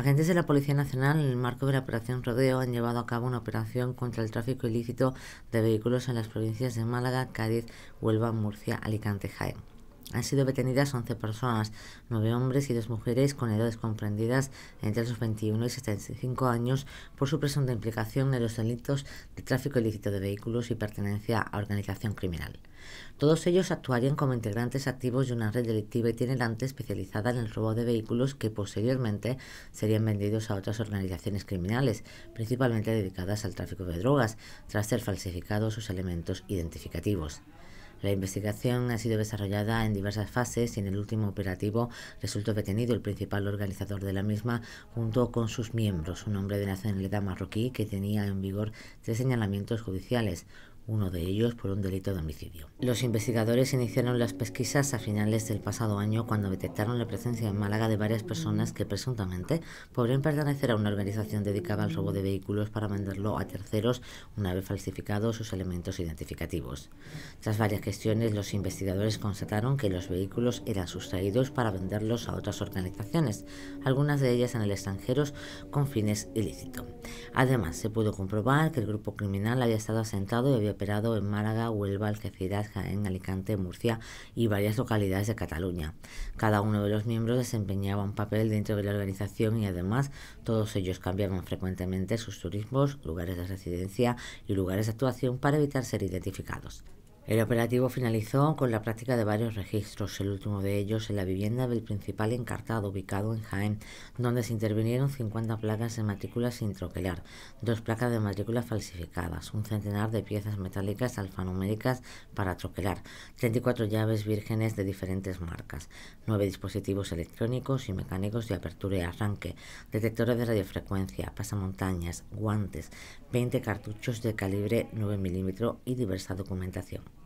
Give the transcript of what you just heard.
Agentes de la Policía Nacional, en el marco de la Operación Rodeo, han llevado a cabo una operación contra el tráfico ilícito de vehículos en las provincias de Málaga, Cádiz, Huelva, Murcia, Alicante, Jaén. Han sido detenidas 11 personas, 9 hombres y 2 mujeres con edades comprendidas entre los 21 y 65 años por su presunta implicación en los delitos de tráfico ilícito de vehículos y pertenencia a organización criminal. Todos ellos actuarían como integrantes activos de una red delictiva itinerante especializada en el robo de vehículos que posteriormente serían vendidos a otras organizaciones criminales, principalmente dedicadas al tráfico de drogas, tras ser falsificados sus elementos identificativos. La investigación ha sido desarrollada en diversas fases y en el último operativo resultó detenido el principal organizador de la misma junto con sus miembros, un hombre de nacionalidad marroquí que tenía en vigor tres señalamientos judiciales, uno de ellos por un delito de homicidio. Los investigadores iniciaron las pesquisas a finales del pasado año cuando detectaron la presencia en Málaga de varias personas que presuntamente podrían pertenecer a una organización dedicada al robo de vehículos para venderlo a terceros una vez falsificados sus elementos identificativos. Tras varias gestiones, los investigadores constataron que los vehículos eran sustraídos para venderlos a otras organizaciones, algunas de ellas en el extranjero con fines ilícitos. Además, se pudo comprobar que el grupo criminal había estado asentado y había operado en Málaga, Huelva, Algeciras, Jaén, Alicante, Murcia y varias localidades de Cataluña. Cada uno de los miembros desempeñaba un papel dentro de la organización y además todos ellos cambiaban frecuentemente sus turismos, lugares de residencia y lugares de actuación para evitar ser identificados. El operativo finalizó con la práctica de varios registros, el último de ellos en la vivienda del principal encartado ubicado en Jaén, donde se intervinieron 50 placas de matrícula sin troquelar, dos placas de matrícula falsificadas, un centenar de piezas metálicas alfanuméricas para troquelar, 34 llaves vírgenes de diferentes marcas, nueve dispositivos electrónicos y mecánicos de apertura y arranque, detectores de radiofrecuencia, pasamontañas, guantes, 20 cartuchos de calibre 9 mm y diversa documentación.